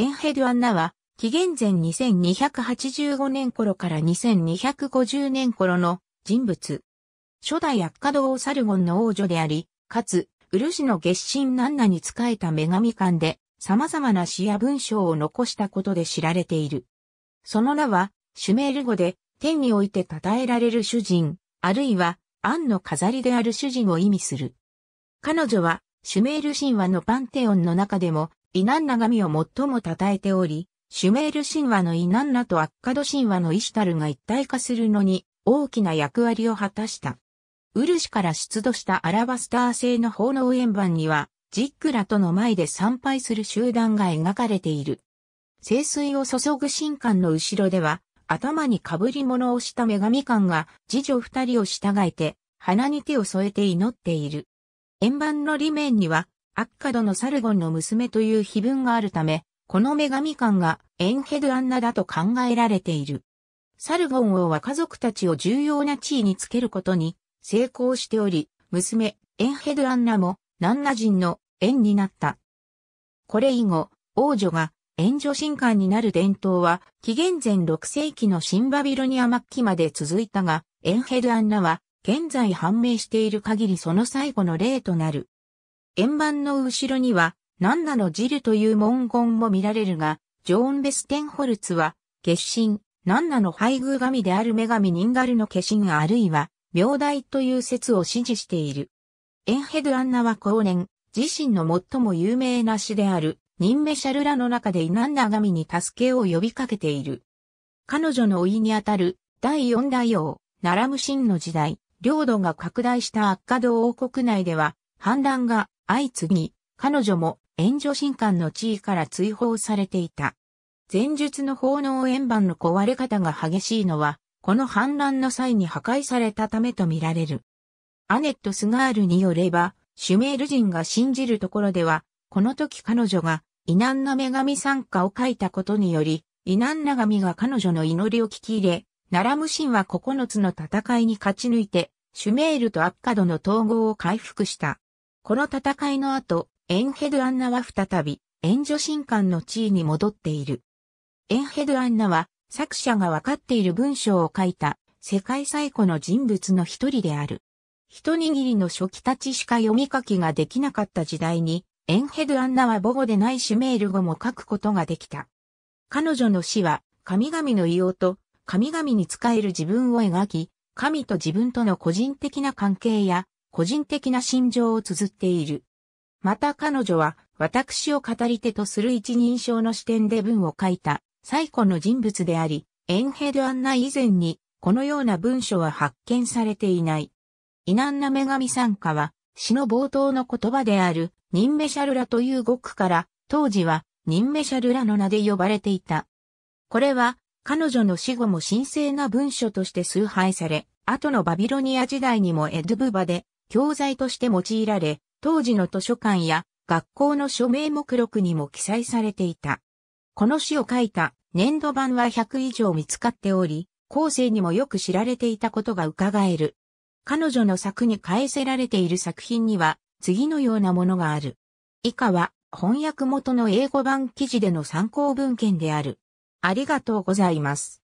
エンヘドアンナは、紀元前2285年頃から2250年頃の人物。初代アッカド王サルゴンの王女であり、かつ、漆の月神ナンナに仕えた女神館で、様々な詩や文章を残したことで知られている。その名は、シュメール語で、天において称えられる主人、あるいは、アンの飾りである主人を意味する。彼女は、シュメール神話のパンテオンの中でもイナンナ神を最も称えており、シュメール神話のイナンナとアッカド神話のイシュタルが一体化するのに大きな役割を果たした。ウルシから出土したアラバスター製の奉納円盤には、ジックラとの前で参拝する集団が描かれている。聖水を注ぐ神官の後ろでは、頭に被り物をした女神官が、次女二人を従えて、鼻に手を添えて祈っている。円盤の裏面には、アッカドのサルゴンの娘という碑文があるため、この女神館がエンヘドアンナだと考えられている。サルゴン王は家族たちを重要な地位につけることに成功しており、娘、エンヘドアンナも、ナンナ人の縁になった。これ以後、王女が援助神官になる伝統は、紀元前6世紀のシンバビロニア末期まで続いたが、エンヘルアンナは、現在判明している限りその最後の例となる。円盤の後ろには、何なのジルという文言も見られるが、ジョーン・ベステンホルツは、決心、何なの配偶神である女神ニンガルの化身あるいは、病大という説を支持している。エンヘドアンナは後年、自身の最も有名な詩である、ニンメシャルラの中でイナンナ神に助けを呼びかけている。彼女のいにあたる、第四大王、ナラムシンの時代、領土が拡大した悪化道王国内では、反乱が相次ぎ、彼女も援助神官の地位から追放されていた。前述の奉納円盤の壊れ方が激しいのは、この反乱の際に破壊されたためとみられる。アネット・スガールによれば、シュメール人が信じるところでは、この時彼女が、異難な女神参加を書いたことにより、インナな神が彼女の祈りを聞き入れ、ナラム神は9つの戦いに勝ち抜いて、シュメールとアッカドの統合を回復した。この戦いの後、エンヘドアンナは再び、援助神官の地位に戻っている。エンヘドアンナは、作者が分かっている文章を書いた、世界最古の人物の一人である。一握りの初期たちしか読み書きができなかった時代に、エンヘドアンナは母語でないシュメール語も書くことができた。彼女の死は、神々の異様と、神々に仕える自分を描き、神と自分との個人的な関係や、個人的な心情を綴っている。また彼女は、私を語り手とする一人称の視点で文を書いた、最古の人物であり、エンヘドアンナ以前に、このような文書は発見されていない。イナンナ女神参加は、詩の冒頭の言葉である、ニンメシャルラという語句から、当時は、ニンメシャルラの名で呼ばれていた。これは、彼女の死後も神聖な文書として崇拝され、後のバビロニア時代にもエドゥブバで教材として用いられ、当時の図書館や学校の署名目録にも記載されていた。この詩を書いた年度版は100以上見つかっており、後世にもよく知られていたことが伺える。彼女の作に返せられている作品には次のようなものがある。以下は翻訳元の英語版記事での参考文献である。ありがとうございます。